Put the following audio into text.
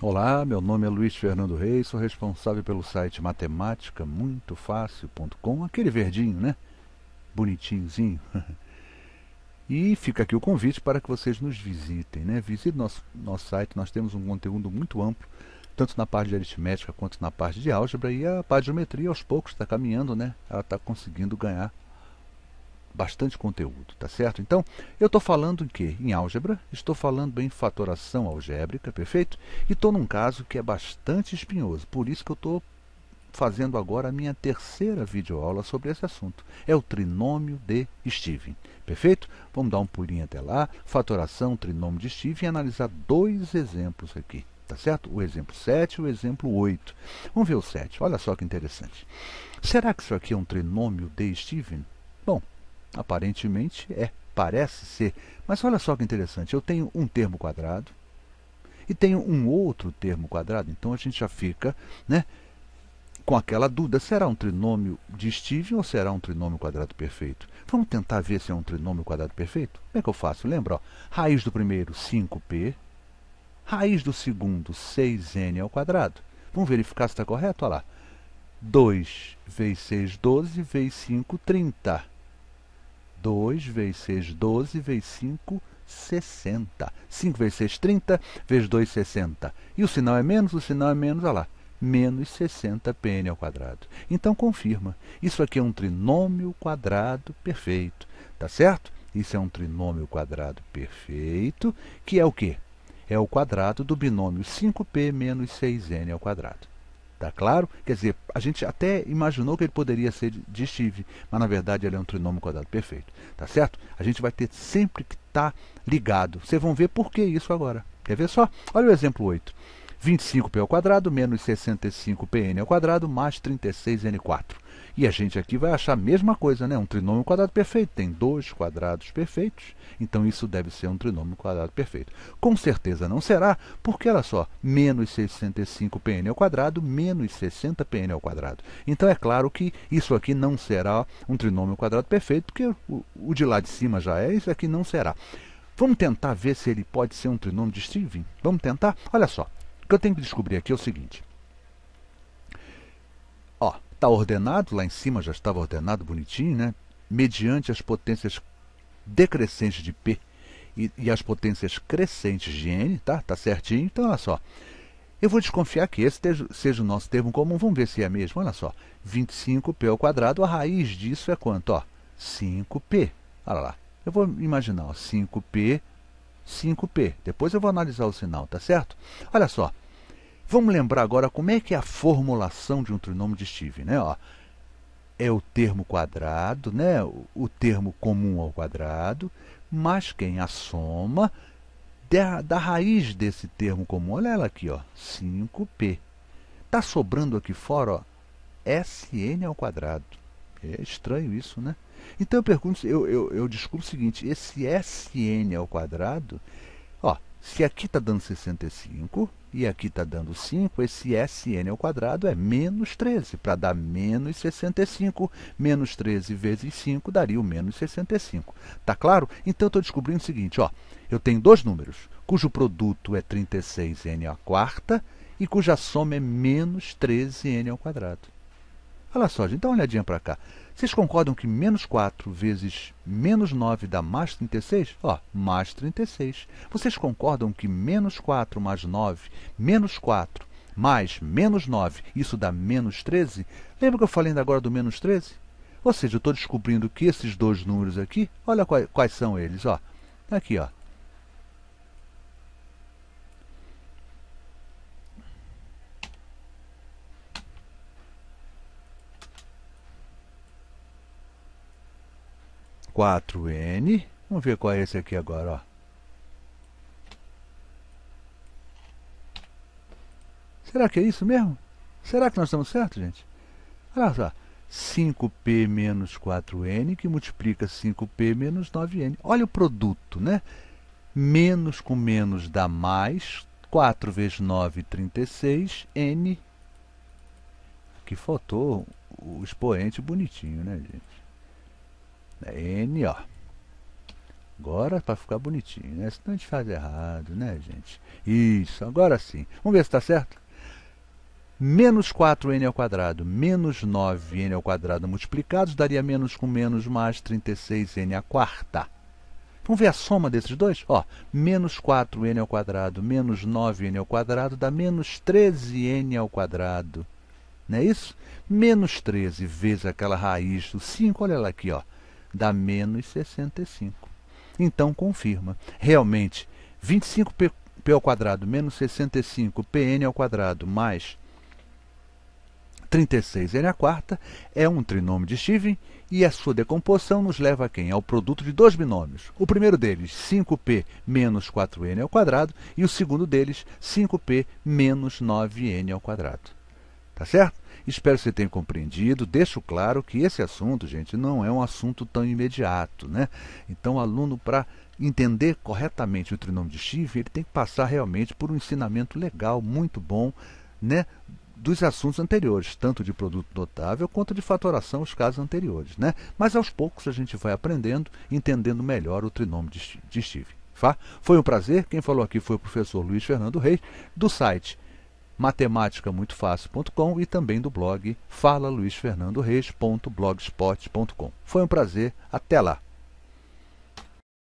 Olá, meu nome é Luiz Fernando Reis, sou responsável pelo site matemática-muito-fácil.com, aquele verdinho, né? Bonitinhozinho. E fica aqui o convite para que vocês nos visitem, né? Visite nosso, nosso site, nós temos um conteúdo muito amplo, tanto na parte de aritmética quanto na parte de álgebra, e a parte de geometria aos poucos está caminhando, né? Ela está conseguindo ganhar bastante conteúdo, tá certo? Então, eu estou falando em quê? Em álgebra, estou falando em fatoração algébrica, perfeito? E estou num caso que é bastante espinhoso, por isso que eu estou fazendo agora a minha terceira videoaula sobre esse assunto. É o trinômio de Steven, perfeito? Vamos dar um pulinho até lá, fatoração, trinômio de Steven e analisar dois exemplos aqui, tá certo? O exemplo 7 e o exemplo 8. Vamos ver o 7, olha só que interessante. Será que isso aqui é um trinômio de Steven? Aparentemente é, parece ser. Mas olha só que interessante, eu tenho um termo quadrado e tenho um outro termo quadrado, então a gente já fica né, com aquela dúvida, será um trinômio de Steven ou será um trinômio quadrado perfeito? Vamos tentar ver se é um trinômio quadrado perfeito? Como é que eu faço? Lembra, ó, raiz do primeiro, 5p, raiz do segundo, 6n ao quadrado. Vamos verificar se está correto? Olha lá, 2 vezes 6, 12, vezes 5, 30. 2 vezes 6, 12, vezes 5, 60. 5 vezes 6, 30, vezes 2, 60. E o sinal é menos, o sinal é menos, olha lá, menos 60pn ao quadrado. Então confirma, isso aqui é um trinômio quadrado perfeito, tá certo? Isso é um trinômio quadrado perfeito, que é o quê? É o quadrado do binômio 5p menos 6n ao quadrado. Tá claro? Quer dizer, a gente até imaginou que ele poderia ser de Steve, mas na verdade ele é um trinômio quadrado perfeito. Tá certo? A gente vai ter sempre que estar tá ligado. Vocês vão ver por que isso agora. Quer ver só? Olha o exemplo 8. 25p ao quadrado menos 65pn ao quadrado mais 36n4. E a gente aqui vai achar a mesma coisa, né? Um trinômio quadrado perfeito tem dois quadrados perfeitos, então isso deve ser um trinômio quadrado perfeito. Com certeza não será, porque olha só, menos 65pn ao quadrado menos 60pn ao quadrado. Então é claro que isso aqui não será um trinômio quadrado perfeito, porque o, o de lá de cima já é, isso aqui não será. Vamos tentar ver se ele pode ser um trinômio de Steven? Vamos tentar? Olha só, o que eu tenho que descobrir aqui é o seguinte. Está ordenado, lá em cima já estava ordenado bonitinho, né? Mediante as potências decrescentes de P e, e as potências crescentes de N, tá? Tá certinho. Então, olha só. Eu vou desconfiar que esse seja o nosso termo comum. Vamos ver se é mesmo. Olha só. 25p ao quadrado, a raiz disso é quanto? Ó, 5p. Olha lá. Eu vou imaginar ó, 5p, 5p. Depois eu vou analisar o sinal, tá certo? Olha só. Vamos lembrar agora como é que é a formulação de um trinômio de Steve, né? Ó, é o termo quadrado, né? o termo comum ao quadrado, mais quem a soma da, da raiz desse termo comum. Olha ela aqui, ó, 5p. Está sobrando aqui fora ó, sn ao quadrado. É estranho isso, né? Então eu pergunto, eu, eu, eu descubro o seguinte, esse sn ao quadrado Ó, se aqui está dando 65 e aqui está dando 5, esse Sn ao é menos 13. Para dar menos 65, menos 13 vezes 5 daria o menos 65. Está claro? Então, estou descobrindo o seguinte, ó. Eu tenho dois números, cujo produto é 36n à e cuja soma é menos 13n ao Olha só, gente, dá uma olhadinha para cá. Vocês concordam que menos 4 vezes menos 9 dá mais 36? Ó, mais 36. Vocês concordam que menos 4 mais 9, menos 4 mais menos 9, isso dá menos 13? Lembra que eu falei ainda agora do menos 13? Ou seja, eu estou descobrindo que esses dois números aqui, olha quais, quais são eles, ó. Tá aqui, ó. 4N. Vamos ver qual é esse aqui agora, ó. Será que é isso mesmo? Será que nós estamos certos, gente? Olha só. 5P menos 4N, que multiplica 5P menos 9N. Olha o produto, né? Menos com menos dá mais. 4 vezes 9, 36. N. Aqui faltou o expoente bonitinho, né, gente? N, ó. Agora para ficar bonitinho, né? Senão a gente faz errado, né, gente? Isso, agora sim. Vamos ver se está certo? Menos 4n ao quadrado menos 9n ao quadrado multiplicados daria menos com menos mais 36n à quarta. Vamos ver a soma desses dois? Ó, menos 4n ao quadrado menos 9n ao quadrado dá menos 13n ao quadrado. Não é isso? Menos 13 vezes aquela raiz do 5, olha ela aqui, ó dá menos 65. Então confirma. Realmente, 25p ao quadrado menos 65 pn ao quadrado mais 36n à quarta é um trinômio de Steven e a sua decomposição nos leva a quem? Ao produto de dois binômios. O primeiro deles, 5p menos 4n ao quadrado, e o segundo deles, 5p menos 9n ao quadrado. Tá certo? Espero que você tenha compreendido. Deixo claro que esse assunto, gente, não é um assunto tão imediato, né? Então, aluno, para entender corretamente o trinômio de Schiff, ele tem que passar realmente por um ensinamento legal, muito bom, né? dos assuntos anteriores, tanto de produto notável quanto de fatoração, os casos anteriores. Né? Mas aos poucos a gente vai aprendendo, entendendo melhor o trinômio de, de tá? Foi um prazer. Quem falou aqui foi o professor Luiz Fernando Reis, do site matematicamuitofácil.com e também do blog fala Reis.blogspot.com. Foi um prazer, até lá!